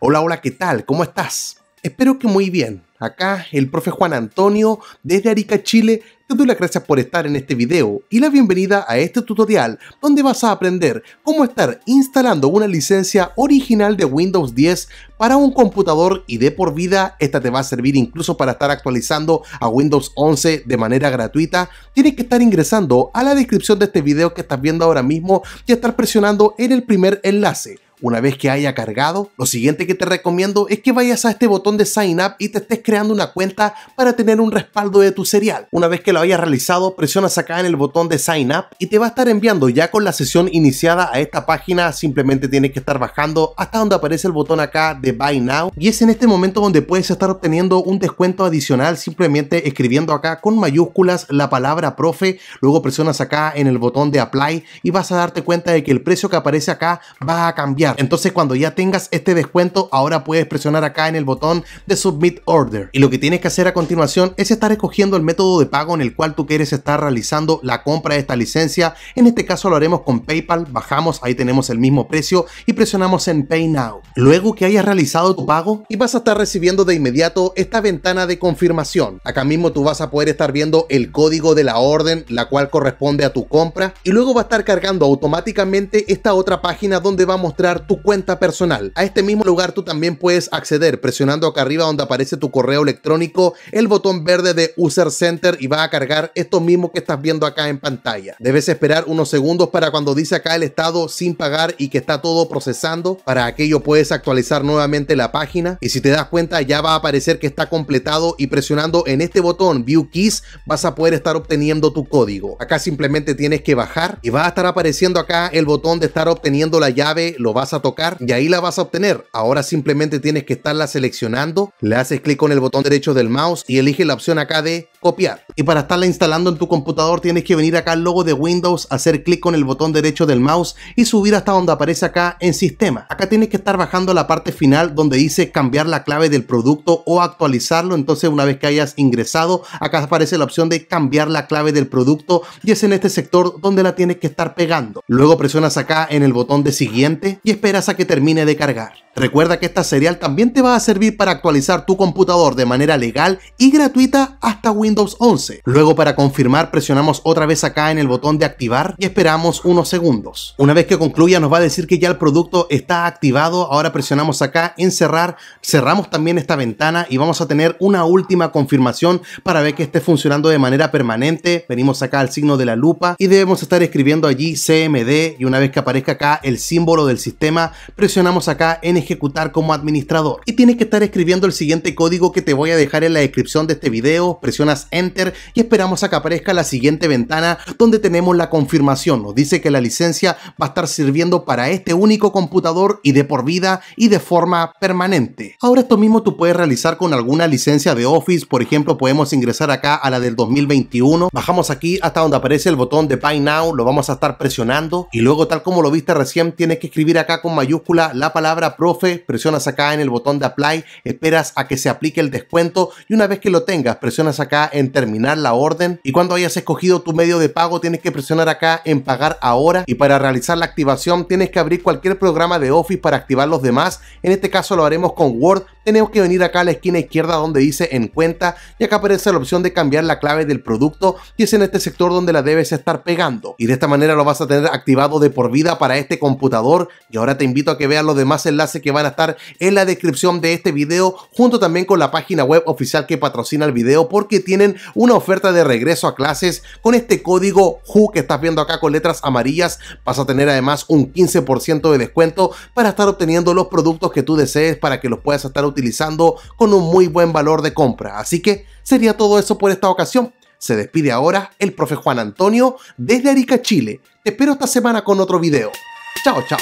Hola, hola, ¿qué tal? ¿Cómo estás? Espero que muy bien. Acá el profe Juan Antonio desde Arica, Chile, te doy las gracias por estar en este video y la bienvenida a este tutorial donde vas a aprender cómo estar instalando una licencia original de Windows 10 para un computador y de por vida, esta te va a servir incluso para estar actualizando a Windows 11 de manera gratuita, tienes que estar ingresando a la descripción de este video que estás viendo ahora mismo y estar presionando en el primer enlace una vez que haya cargado, lo siguiente que te recomiendo es que vayas a este botón de Sign Up y te estés creando una cuenta para tener un respaldo de tu serial. Una vez que lo hayas realizado, presionas acá en el botón de Sign Up y te va a estar enviando ya con la sesión iniciada a esta página. Simplemente tienes que estar bajando hasta donde aparece el botón acá de Buy Now y es en este momento donde puedes estar obteniendo un descuento adicional simplemente escribiendo acá con mayúsculas la palabra profe. Luego presionas acá en el botón de Apply y vas a darte cuenta de que el precio que aparece acá va a cambiar entonces cuando ya tengas este descuento, ahora puedes presionar acá en el botón de Submit Order. Y lo que tienes que hacer a continuación es estar escogiendo el método de pago en el cual tú quieres estar realizando la compra de esta licencia. En este caso lo haremos con PayPal, bajamos, ahí tenemos el mismo precio y presionamos en Pay Now. Luego que hayas realizado tu pago y vas a estar recibiendo de inmediato esta ventana de confirmación. Acá mismo tú vas a poder estar viendo el código de la orden, la cual corresponde a tu compra. Y luego va a estar cargando automáticamente esta otra página donde va a mostrar tu cuenta personal. A este mismo lugar tú también puedes acceder presionando acá arriba donde aparece tu correo electrónico, el botón verde de User Center y va a cargar esto mismo que estás viendo acá en pantalla. Debes esperar unos segundos para cuando dice acá el estado sin pagar y que está todo procesando. Para aquello puedes actualizar nuevamente la página y si te das cuenta ya va a aparecer que está completado y presionando en este botón View Keys vas a poder estar obteniendo tu código. Acá simplemente tienes que bajar y va a estar apareciendo acá el botón de estar obteniendo la llave, lo vas a tocar y ahí la vas a obtener. Ahora simplemente tienes que estarla seleccionando, le haces clic con el botón derecho del mouse y elige la opción acá de copiar. Y para estarla instalando en tu computador tienes que venir acá al logo de Windows, hacer clic con el botón derecho del mouse y subir hasta donde aparece acá en sistema. Acá tienes que estar bajando a la parte final donde dice cambiar la clave del producto o actualizarlo. Entonces una vez que hayas ingresado, acá aparece la opción de cambiar la clave del producto y es en este sector donde la tienes que estar pegando. Luego presionas acá en el botón de siguiente y esperas a que termine de cargar. Recuerda que esta serial también te va a servir para actualizar tu computador de manera legal y gratuita hasta Windows 11. Luego para confirmar presionamos otra vez acá en el botón de activar y esperamos unos segundos. Una vez que concluya nos va a decir que ya el producto está activado, ahora presionamos acá en cerrar, cerramos también esta ventana y vamos a tener una última confirmación para ver que esté funcionando de manera permanente. Venimos acá al signo de la lupa y debemos estar escribiendo allí CMD y una vez que aparezca acá el símbolo del sistema presionamos acá en ejecutar como administrador. Y tienes que estar escribiendo el siguiente código que te voy a dejar en la descripción de este video, presionas enter y esperamos a que aparezca la siguiente ventana donde tenemos la confirmación. Nos dice que la licencia va a estar sirviendo para este único computador y de por vida y de forma permanente. Ahora esto mismo tú puedes realizar con alguna licencia de Office, por ejemplo podemos ingresar acá a la del 2021, bajamos aquí hasta donde aparece el botón de Buy Now, lo vamos a estar presionando y luego tal como lo viste recién tienes que escribir acá con mayúscula la palabra Pro presionas acá en el botón de apply, esperas a que se aplique el descuento y una vez que lo tengas, presionas acá en terminar la orden y cuando hayas escogido tu medio de pago tienes que presionar acá en pagar ahora y para realizar la activación tienes que abrir cualquier programa de Office para activar los demás. En este caso lo haremos con Word tenemos que venir acá a la esquina izquierda donde dice en cuenta y acá aparece la opción de cambiar la clave del producto que es en este sector donde la debes estar pegando y de esta manera lo vas a tener activado de por vida para este computador y ahora te invito a que veas los demás enlaces que van a estar en la descripción de este video junto también con la página web oficial que patrocina el video porque tienen una oferta de regreso a clases con este código WHO que estás viendo acá con letras amarillas vas a tener además un 15% de descuento para estar obteniendo los productos que tú desees para que los puedas estar utilizando utilizando con un muy buen valor de compra. Así que sería todo eso por esta ocasión. Se despide ahora el profe Juan Antonio desde Arica, Chile. Te espero esta semana con otro video. Chao, chao.